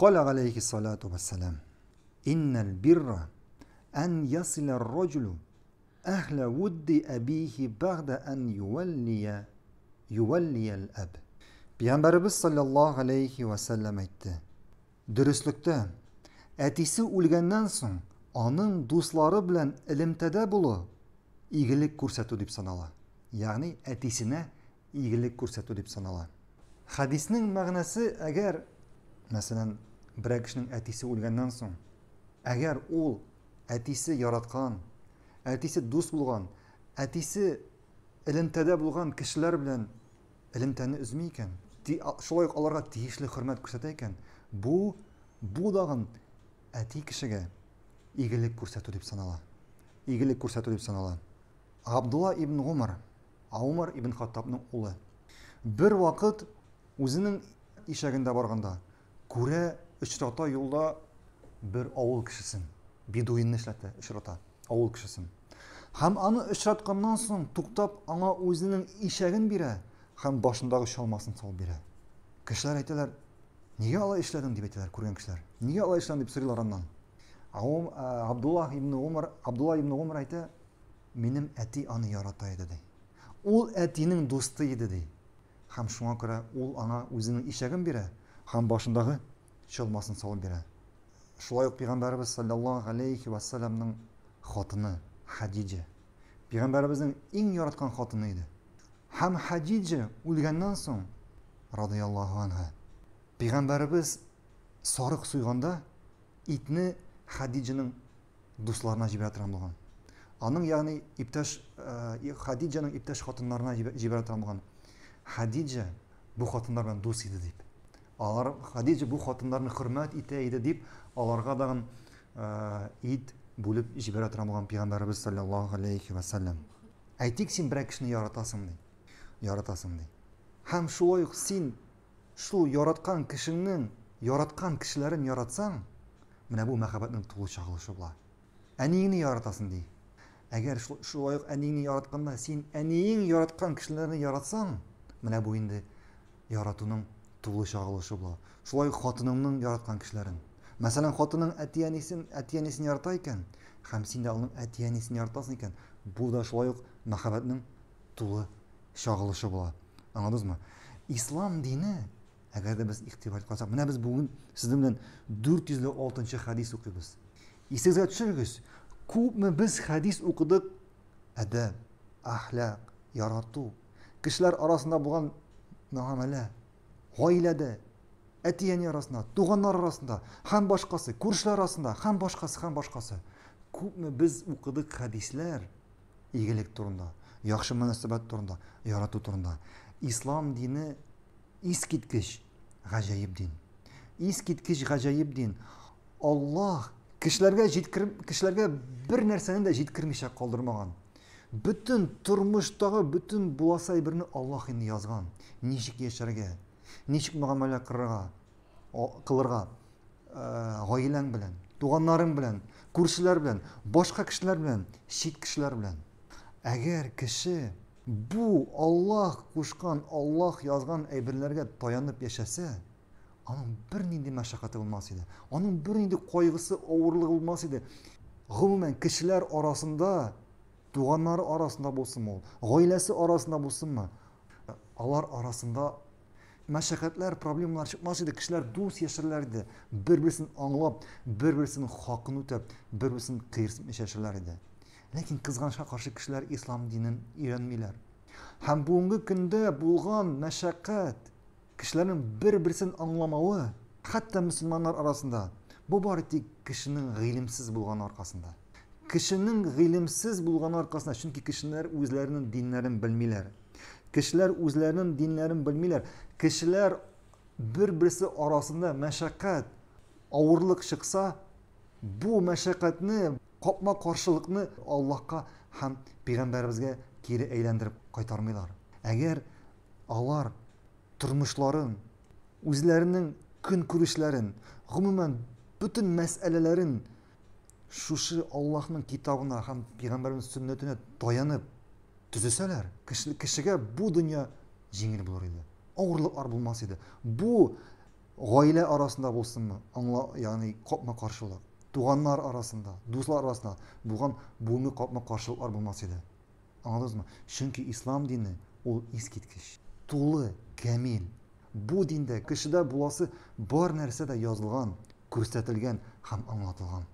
Kale aleyhi salatu ve selam. İnnel birra en yasile rojulu ahle vuddi ebihi bağda en yuvalliye yuvalliye el eb. Piyamberimiz sallallahu aleyhi ve sellem etti. Dürüstlükte etisi ulgenden son onun dostları bilen ilimtede bulu iyilik kursatu deyip sanala. Yani etisine iyilik kursatu deyip sanala. Hadisinin mağnası eğer бір кісінің әтесі өлгеннен соң әгер ол әтесі яратқан әтесі дос болған әтесі ілімтәда болған кішілер білән ілімтәні үзмей екен шулай ук аларга тиешле хөрмәт күрсәтә екен бу бу әти кешегә игелек күрсәтү дип санала игелек күрсәтү дип санала абдулла ибн ғұмар аумар ибн хаттабның улы бір вакыт үзенең ишәгендә барғанда күрә Ишрат ата юлда бер аул кишсен бидуинне эшләде, ишрата аул кишсен. Хәм аны ишратканнан соң туктап, аңа өзинең ишеген бире һәм башындагы шулмасын сол бирә. Кышлар әйтәләр, нигә ул эшләде дип әйтәләр күргән кишләр. Нигә ул эшләде дип сөйләр алардан. Абдулла ибн Умар, Абдулла ибн Умар әйтә, әти аны ярата иде ди." Ул әтинең дусты иде ди. Хәм шуңа күра ул аңа һәм башындагы шылмасын салып берә шулай ук пайғамбарыбыз саллаллаху алейхи уассаламның хатыны хадиджа пайғамбарымыздың ең яратқан хатыны еді һәм хадиджа өлгәннен соң радиаллаху анха пайғамбарыбыз сарық суйғанда итні хадиджаның дусларына жіберә торган булган аның яғни иптәш э, хадиджаның иптәш хатыннарына жіберә торган булган хадиджа бу хатындар белән дус алар хадиджа бу хатындарны хөрмәт итә иде дип аларга да э, ит бүлеп җибәрә тора булган пәйгамбәрбез саллаллаһу алейхи вәсәлләм әйтик син бер кешене яратасың ди яратасың ди һәм шулай ук син шул яраткан кешеңнең яраткан кешеләрен яратсаң менә бу мәхәббәтнең тулы чагылышы була әниеңне яратасың ди әгәр шулай ук әниеңне яратканда син әниең яраткан кешеләрне яратсаң менә бу инде яратуның тулы шагылышы була. Шулай хатыныңның яраткан кишләрен. Мәсәлән, хатының әти яни син әти яни син дә яртасын икән, бу да шулай ук нахабетнең тулы шагылышы була. Аңладымы? Ислам дине, әгәр дә без ихтибар кылсак, менә без бүген сездән 406-шы хадис укыйбыз. Исегезгә түшергез, күпме без хадис укыдык, әдәб, ахлак, ярату. кишләр арасында булган нахамале ғойләді әтияне арасында туғандар арасында һәм башқасы көршілер арасында һәм башқасы хан башқасы көпме біз оқыдық хадислер игілік турында яхшы мөнәсәбәт турында ярату турында ислам дини искиткіш ғажайып дин искиткіш ғажайып дин аллах кішілерге жеткір, кішілерге бір нәрсені де жеткірмейше қалдырмаған бүтін тұрмыштағы бүтін бұласай бірні аллах енді жазған нешік ешірге ничек мөгамәлә кырырга қылырға э, гаиләң белән туганнарың белән күршеләр белән башка кешеләр белән чит кешеләр белән әгәр кеше Бұ Аллаһ кушкан Аллаһ язған әйберләргә таянып яшәсә аның бір нинди мәшәкате булмас оның аның бер нинди кайгысы авырлыгы булмас иде гомумән арасында туганнары арасында болсын ол, гаиләсе арасында ма алар арасында мәшәқәтләр проблемалар чыкмас иде кешеләр дус яшәрләр иде бір берсен аңлап бір берсен хакын үтәп бір берсен кыйырсып яшәрләр иде ләкин кызганышка каршы кешеләр ислам динен өйрәнмиләр һәм бүгенге көндә булган мәшәкать кешеләрнең бір берсен аңламавы хәтта мөселманнар арасында бу бары тик кешенең гыйлемсез булганы аркасында кешенең гыйлемсез булганы аркасында чөнки кешеләр үзләренең диннәрен белмиләр кешеләр үзләренең динләрен белмиләр кешеләр бер берсе арасында мәшәкәт авырлык чыкса бу мәшәкатьне капма каршылыкны аллаһка һәм пәйгамбәребезгә кире әйләндереп кайтармыйлар әгәр алар тормышларын үзләренең көн күрешләрен гомумән бөтен мәсьәләләрен шушы аллаһның китабына һәм пәйгамбәрнең сөннәтенә таянып түзелсәләр кішіге бу дөнья жеңіл болар еді ауырлықтар болмас еді бұл ғаилә арасында болсын аңла яғни қапма қаршылық туғандар арасында достар арасында бұған буынғы қапма қаршылықтар болмас еді аңладыңыз ба чүнки ислам дині ол ескерткіш толы кәмел бұл дінде кішіде боласы бар нәрсе де жазылған көрсетілген һәм аңлатылған